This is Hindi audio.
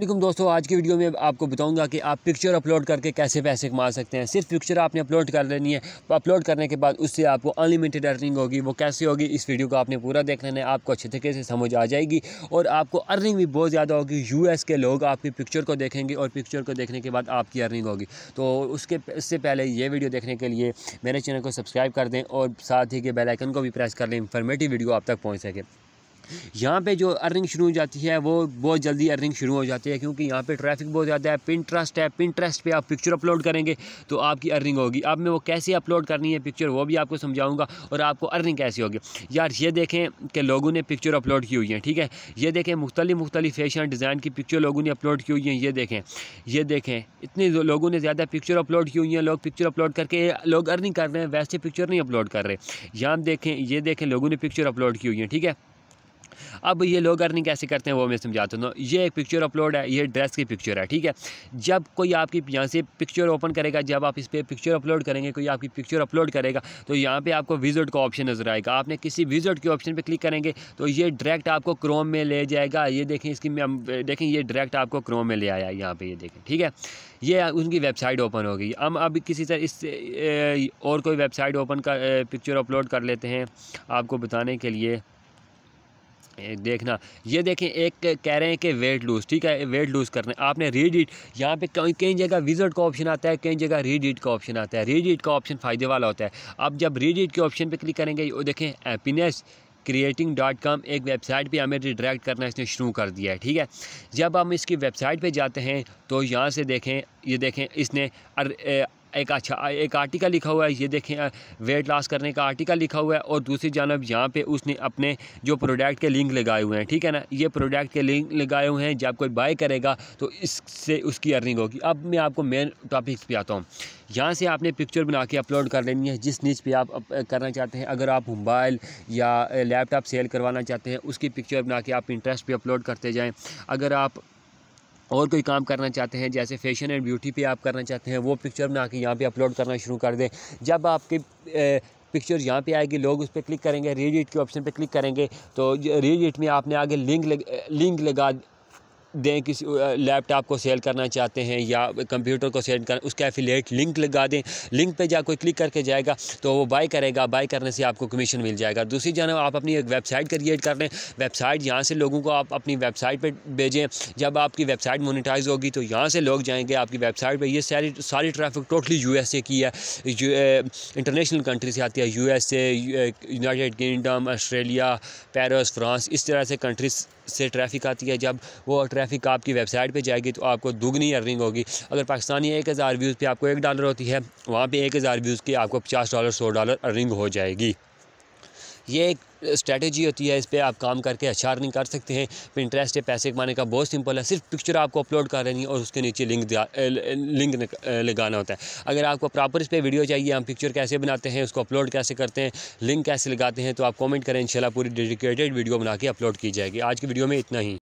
अल्लाम दोस्तों आज की वीडियो में आपको बताऊंगा कि आप पिक्चर अपलोड करके कैसे पैसे कमा सकते हैं सिर्फ पिक्चर आपने अपलोड कर लेनी है अपलोड तो करने के बाद उससे आपको अनलिमिटेड अर्निंग होगी वो कैसे होगी इस वीडियो को आपने पूरा देख लेना है आपको अच्छे तरीके से समझ आ जाएगी और आपको अर्निंग भी बहुत ज़्यादा होगी यू के लोग आपकी पिक्चर को देखेंगे और पिक्चर को देखने के बाद आपकी अर्निंग होगी तो उसके इससे पहले ये वीडियो देखने के लिए मेरे चैनल को सब्सक्राइब कर दें और साथ ही के बेलाइकन को भी प्रेस कर लें इन्फॉर्मेटिव वीडियो आप तक पहुँच सके यहाँ पे जो अर्निंग शुरू हो जाती है वो बहुत जल्दी अर्निंग शुरू हो जाती है क्योंकि यहाँ पे ट्रैफिक बहुत ज़्यादा है पिंट्रस्ट है पिंट्रस्ट पे आप पिक्चर अपलोड करेंगे तो आपकी अर्निंग होगी अब मैं वो कैसे अपलोड करनी है पिक्चर वो भी आपको समझाऊंगा और आपको अर्निंग कैसे होगी यार ये देखें कि लोगों ने पिक्चर अपलोड की हुई हैं ठीक है ये देखें मुख्तलि मुख्तलि फैशन डिज़ाइन की पिक्चर लोगों ने अपलोड की हुई हैं ये देखें ये देखें इतने लोगों ने ज़्यादा पिक्चर अपलोड की हुई हैं लोग पिक्चर अपलोड करके लोग अर्निंग कर रहे हैं वैसे पिक्चर नहीं अपलोड कर रहे यहाँ देखें ये देखें लोगों ने पिक्चर अपलोड की हुई हैं ठीक है अब ये लोग अर्निंग कैसे करते हैं वो मैं समझाता हूँ ये एक पिक्चर अपलोड है ये ड्रेस की पिक्चर है ठीक है जब कोई आपकी यहाँ से पिक्चर ओपन करेगा जब आप इस पर पिक्चर अपलोड करेंगे कोई आपकी पिक्चर अपलोड करेगा तो यहाँ पर आपको विजिट का ऑप्शन नज़र आएगा आपने किसी विजिट के ऑप्शन पर क्लिक करेंगे तो ये डायरेक्ट आपको क्रोम में ले जाएगा ये देखें इसकी देखें ये डायरेक्ट आपको क्रोम में ले आया यहाँ पर ये देखें ठीक है ये उनकी वेबसाइट ओपन हो गई हम अभी किसी तरह इस और कोई वेबसाइट ओपन कर पिक्चर अपलोड कर लेते हैं आपको बताने के लिए देखना ये देखें एक कह रहे हैं कि वेट लूज़ ठीक है वेट लूज़ करना आपने रीड इट यहाँ पे कहीं कई जगह विजट का ऑप्शन आता है कई जगह रीड इट का ऑप्शन आता है रीड इट का ऑप्शन फ़ायदे वाला होता है अब जब रीड इट के ऑप्शन पर क्लिक करेंगे वो देखें हैप्पीनेस क्रिएटिंग डॉट कॉम एक वेबसाइट पे हमें रिडायरेक्ट करना इसने शुरू कर दिया है ठीक है जब हम इसकी वेबसाइट पे जाते हैं तो यहाँ से देखें ये देखें इसने अर, ए, एक अच्छा एक आर्टिकल लिखा हुआ है ये देखें वेट लॉस करने का आर्टिकल लिखा हुआ है और दूसरी जानब यहाँ पे उसने अपने जो प्रोडक्ट के लिंक लगाए हुए हैं ठीक है ना ये प्रोडक्ट के लिंक लगाए हुए हैं जब कोई बाय करेगा तो इससे उसकी अर्निंग होगी अब मैं आपको मेन टॉपिक्स पे आता हूँ यहाँ से आपने पिक्चर बना के अपलोड कर लेनी है जिस नीच पर आप करना चाहते हैं अगर आप मोबाइल या लैपटॉप सेल करवाना चाहते हैं उसकी पिक्चर बना के आप इंटरेस्ट पर अपलोड करते जाएँ अगर आप और कोई काम करना चाहते हैं जैसे फैशन एंड ब्यूटी पे आप करना चाहते हैं वो पिक्चर बना के यहाँ पे अपलोड करना शुरू कर दें जब आपके पिक्चर यहाँ पे आएगी लोग उस पर क्लिक करेंगे रीडिट के ऑप्शन पे क्लिक करेंगे तो रीडिट में आपने आगे लिंक लग, लिंक लगा दें किसी लैपटॉप को सेल करना चाहते हैं या कंप्यूटर को सेल करना उसका एफिलेट लिंक लगा दें लिंक पे जा कोई क्लिक करके जाएगा तो वो बाई करेगा बाई करने से आपको कमीशन मिल जाएगा दूसरी जानव आप अपनी एक वेबसाइट क्रिएट कर लें वेबसाइट यहाँ से लोगों को आप अपनी वेबसाइट पर भेजें जब आपकी वेबसाइट मोनिटाइज होगी तो यहाँ से लोग जाएंगे आपकी वेबसाइट पर यह सारी सारी ट्रैफिक टोटली यू की है इंटरनेशनल कंट्री से आती है यू United Kingdom Australia Paris France इस तरह से कंट्रीज से ट्रैफिक आती है जब वो ट्रैफिक ट्रैफिक आपकी वेबसाइट पर जाएगी तो आपको दुगनी अर्निंग होगी अगर पाकिस्तानी एक हज़ार व्यूज़ पर आपको एक डॉलर होती है वहाँ पर एक हज़ार व्यूज़ की आपको पचास डॉलर सौ डॉलर अर्निंग हो जाएगी ये एक स्ट्रेटजी होती है इस पर आप काम करके अच्छा अर्निंग कर सकते हैं इंटरेस्ट है पैसे कमाने का बहुत सिंपल है सिर्फ पिक्चर आपको अपलोड कर लेनी है और उसके नीचे लिंक लिंक लगाना होता है अगर आपको प्रॉपर इस पर वीडियो चाहिए हम पिक्चर कैसे बनाते हैं उसको अपलोड कैसे करते हैं लिंक कैसे लगाते हैं तो आप कॉमेंट करें इन पूरी डेडिकेटेड वीडियो बना के अपलोड की जाएगी आज की वीडियो में इतना ही